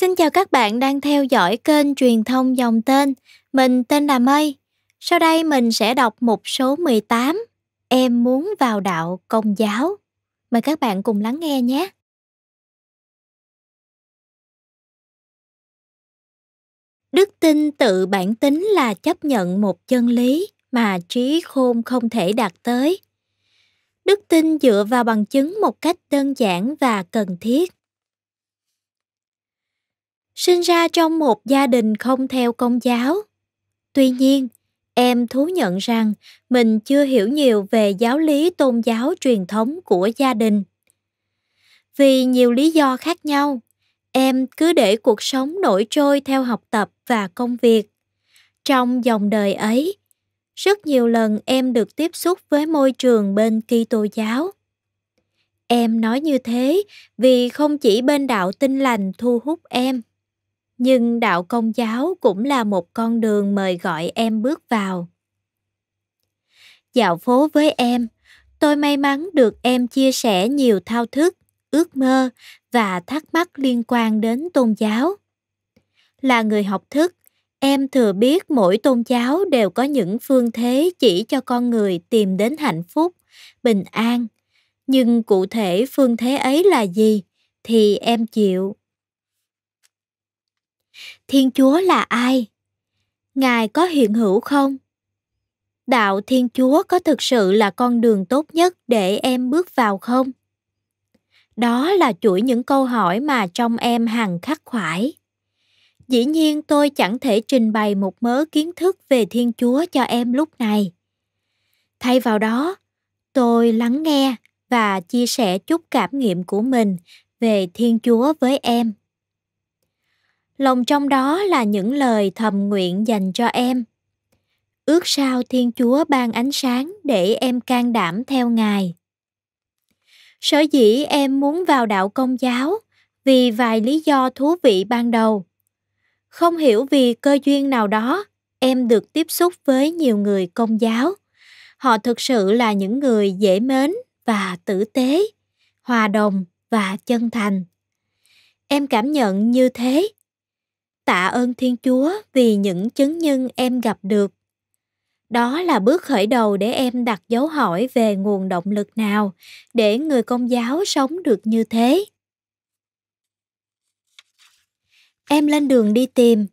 Xin chào các bạn đang theo dõi kênh truyền thông dòng tên. Mình tên là Mây. Sau đây mình sẽ đọc mục số 18. Em muốn vào đạo công giáo. Mời các bạn cùng lắng nghe nhé. Đức tin tự bản tính là chấp nhận một chân lý mà trí khôn không thể đạt tới. Đức tin dựa vào bằng chứng một cách đơn giản và cần thiết sinh ra trong một gia đình không theo công giáo tuy nhiên em thú nhận rằng mình chưa hiểu nhiều về giáo lý tôn giáo truyền thống của gia đình vì nhiều lý do khác nhau em cứ để cuộc sống nổi trôi theo học tập và công việc trong dòng đời ấy rất nhiều lần em được tiếp xúc với môi trường bên Kitô giáo. Em nói như thế vì không chỉ bên đạo tinh lành thu hút em, nhưng đạo công giáo cũng là một con đường mời gọi em bước vào dạo phố với em tôi may mắn được em chia sẻ nhiều thao thức ước mơ và thắc mắc liên quan đến tôn giáo là người học thức em thừa biết mỗi tôn giáo đều có những phương thế chỉ cho con người tìm đến hạnh phúc bình an nhưng cụ thể phương thế ấy là gì thì em chịu Thiên Chúa là ai? Ngài có hiện hữu không? Đạo Thiên Chúa có thực sự là con đường tốt nhất để em bước vào không? Đó là chuỗi những câu hỏi mà trong em hằng khắc khoải. Dĩ nhiên tôi chẳng thể trình bày một mớ kiến thức về Thiên Chúa cho em lúc này. Thay vào đó, tôi lắng nghe và chia sẻ chút cảm nghiệm của mình về Thiên Chúa với em lòng trong đó là những lời thầm nguyện dành cho em ước sao thiên chúa ban ánh sáng để em can đảm theo ngài sở dĩ em muốn vào đạo công giáo vì vài lý do thú vị ban đầu không hiểu vì cơ duyên nào đó em được tiếp xúc với nhiều người công giáo họ thực sự là những người dễ mến và tử tế hòa đồng và chân thành em cảm nhận như thế tạ ơn Thiên Chúa vì những chứng nhân em gặp được. Đó là bước khởi đầu để em đặt dấu hỏi về nguồn động lực nào để người công giáo sống được như thế. Em lên đường đi tìm.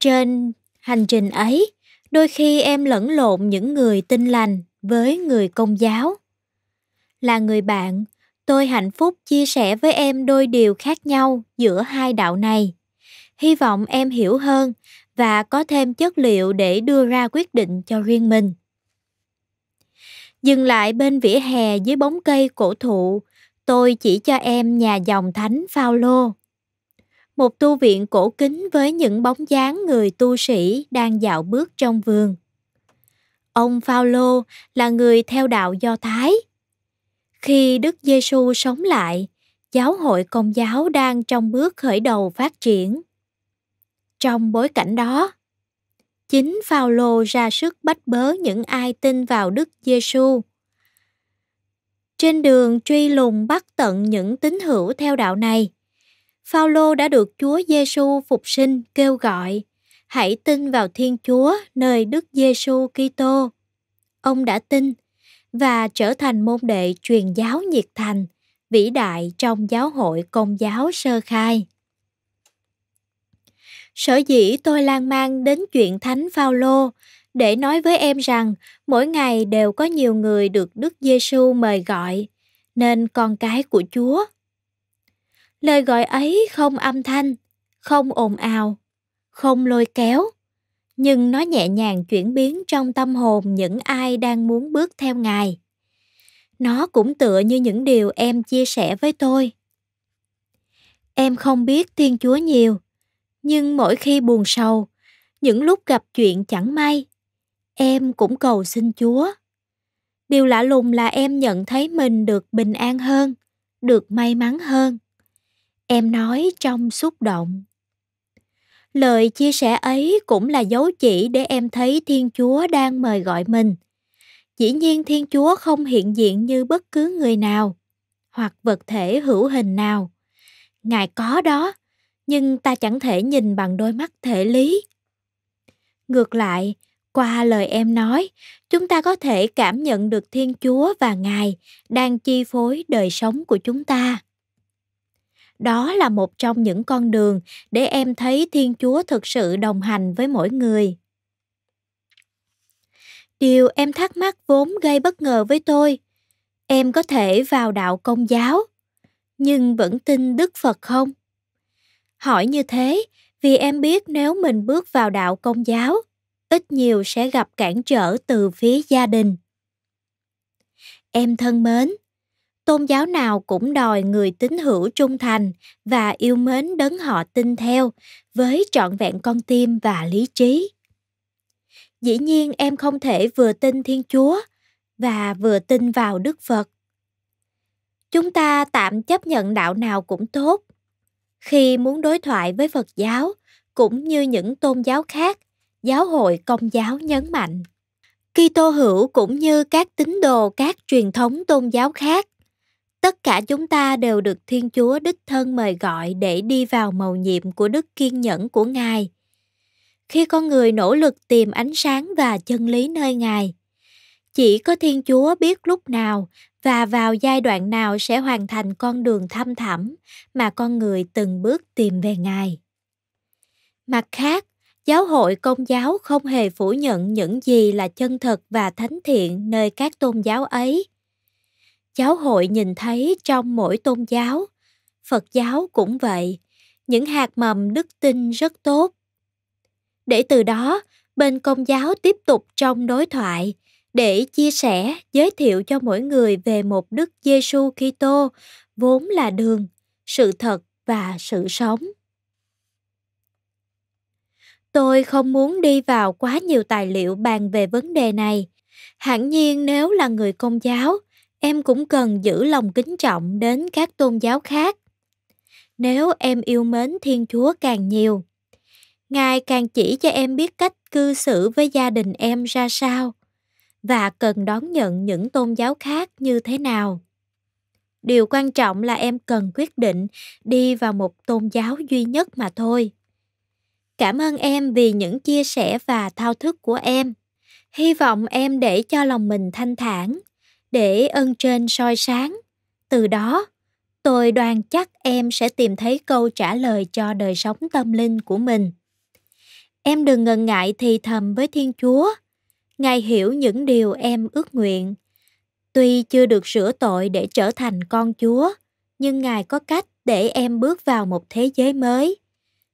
Trên hành trình ấy, đôi khi em lẫn lộn những người tin lành với người công giáo. Là người bạn, tôi hạnh phúc chia sẻ với em đôi điều khác nhau giữa hai đạo này hy vọng em hiểu hơn và có thêm chất liệu để đưa ra quyết định cho riêng mình dừng lại bên vỉa hè dưới bóng cây cổ thụ tôi chỉ cho em nhà dòng thánh phao lô một tu viện cổ kính với những bóng dáng người tu sĩ đang dạo bước trong vườn ông phao lô là người theo đạo do thái khi đức giêsu sống lại giáo hội công giáo đang trong bước khởi đầu phát triển trong bối cảnh đó, chính Phaolô ra sức bách bớ những ai tin vào Đức Giêsu. Trên đường truy lùng bắt tận những tín hữu theo đạo này, Phaolô đã được Chúa Giêsu phục sinh kêu gọi, hãy tin vào Thiên Chúa nơi Đức Giêsu Kitô. Ông đã tin và trở thành môn đệ truyền giáo nhiệt thành, vĩ đại trong giáo hội công giáo sơ khai. Sở dĩ tôi lang mang đến chuyện Thánh Phaolô để nói với em rằng mỗi ngày đều có nhiều người được Đức Giêsu mời gọi, nên con cái của Chúa. Lời gọi ấy không âm thanh, không ồn ào, không lôi kéo, nhưng nó nhẹ nhàng chuyển biến trong tâm hồn những ai đang muốn bước theo Ngài. Nó cũng tựa như những điều em chia sẻ với tôi. Em không biết Thiên Chúa nhiều, nhưng mỗi khi buồn sầu những lúc gặp chuyện chẳng may em cũng cầu xin chúa điều lạ lùng là em nhận thấy mình được bình an hơn được may mắn hơn em nói trong xúc động lời chia sẻ ấy cũng là dấu chỉ để em thấy thiên chúa đang mời gọi mình dĩ nhiên thiên chúa không hiện diện như bất cứ người nào hoặc vật thể hữu hình nào ngài có đó nhưng ta chẳng thể nhìn bằng đôi mắt thể lý ngược lại qua lời em nói chúng ta có thể cảm nhận được thiên chúa và ngài đang chi phối đời sống của chúng ta đó là một trong những con đường để em thấy thiên chúa thực sự đồng hành với mỗi người điều em thắc mắc vốn gây bất ngờ với tôi em có thể vào đạo công giáo nhưng vẫn tin đức phật không Hỏi như thế vì em biết nếu mình bước vào đạo công giáo, ít nhiều sẽ gặp cản trở từ phía gia đình. Em thân mến, tôn giáo nào cũng đòi người tín hữu trung thành và yêu mến đấng họ tin theo với trọn vẹn con tim và lý trí. Dĩ nhiên em không thể vừa tin Thiên Chúa và vừa tin vào Đức Phật. Chúng ta tạm chấp nhận đạo nào cũng tốt, khi muốn đối thoại với Phật giáo cũng như những tôn giáo khác, giáo hội công giáo nhấn mạnh. Kitô hữu cũng như các tín đồ các truyền thống tôn giáo khác, tất cả chúng ta đều được Thiên Chúa đích thân mời gọi để đi vào mầu nhiệm của đức kiên nhẫn của Ngài. Khi con người nỗ lực tìm ánh sáng và chân lý nơi Ngài, chỉ có Thiên Chúa biết lúc nào và vào giai đoạn nào sẽ hoàn thành con đường thăm thẳm mà con người từng bước tìm về ngài mặt khác giáo hội công giáo không hề phủ nhận những gì là chân thật và thánh thiện nơi các tôn giáo ấy giáo hội nhìn thấy trong mỗi tôn giáo phật giáo cũng vậy những hạt mầm đức tin rất tốt để từ đó bên công giáo tiếp tục trong đối thoại để chia sẻ, giới thiệu cho mỗi người về một Đức Giêsu Kitô vốn là đường, sự thật và sự sống. Tôi không muốn đi vào quá nhiều tài liệu bàn về vấn đề này. Hẳn nhiên nếu là người công giáo, em cũng cần giữ lòng kính trọng đến các tôn giáo khác. Nếu em yêu mến Thiên Chúa càng nhiều, Ngài càng chỉ cho em biết cách cư xử với gia đình em ra sao và cần đón nhận những tôn giáo khác như thế nào điều quan trọng là em cần quyết định đi vào một tôn giáo duy nhất mà thôi cảm ơn em vì những chia sẻ và thao thức của em hy vọng em để cho lòng mình thanh thản để ơn trên soi sáng từ đó tôi đoan chắc em sẽ tìm thấy câu trả lời cho đời sống tâm linh của mình em đừng ngần ngại thì thầm với thiên chúa Ngài hiểu những điều em ước nguyện. Tuy chưa được sửa tội để trở thành con Chúa, nhưng Ngài có cách để em bước vào một thế giới mới.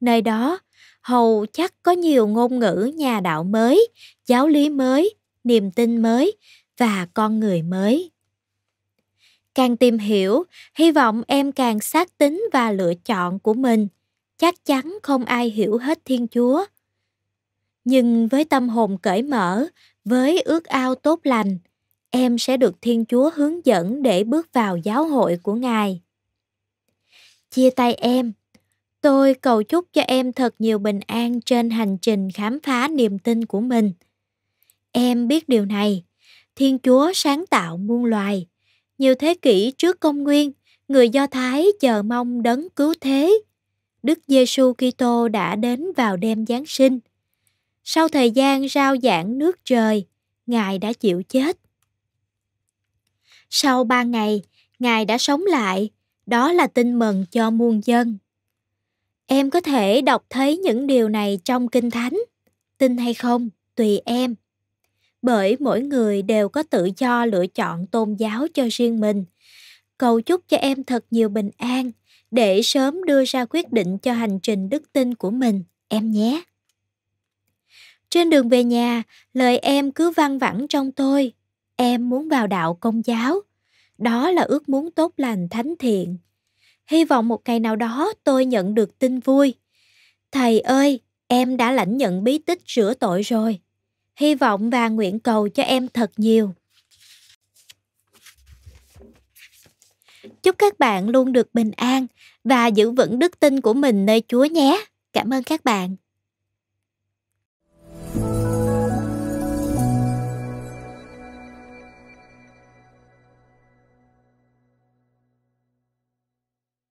Nơi đó, hầu chắc có nhiều ngôn ngữ nhà đạo mới, giáo lý mới, niềm tin mới và con người mới. Càng tìm hiểu, hy vọng em càng xác tính và lựa chọn của mình. Chắc chắn không ai hiểu hết Thiên Chúa – nhưng với tâm hồn cởi mở với ước ao tốt lành em sẽ được thiên chúa hướng dẫn để bước vào giáo hội của ngài chia tay em tôi cầu chúc cho em thật nhiều bình an trên hành trình khám phá niềm tin của mình em biết điều này thiên chúa sáng tạo muôn loài nhiều thế kỷ trước công nguyên người do thái chờ mong đấng cứu thế đức giêsu kitô đã đến vào đêm giáng sinh sau thời gian rao giảng nước trời, Ngài đã chịu chết. Sau ba ngày, Ngài đã sống lại, đó là tin mừng cho muôn dân. Em có thể đọc thấy những điều này trong Kinh Thánh, tin hay không, tùy em. Bởi mỗi người đều có tự do lựa chọn tôn giáo cho riêng mình. Cầu chúc cho em thật nhiều bình an để sớm đưa ra quyết định cho hành trình đức tin của mình, em nhé. Trên đường về nhà, lời em cứ văng vẳng trong tôi. Em muốn vào đạo công giáo. Đó là ước muốn tốt lành thánh thiện. Hy vọng một ngày nào đó tôi nhận được tin vui. Thầy ơi, em đã lãnh nhận bí tích rửa tội rồi. Hy vọng và nguyện cầu cho em thật nhiều. Chúc các bạn luôn được bình an và giữ vững đức tin của mình nơi Chúa nhé. Cảm ơn các bạn.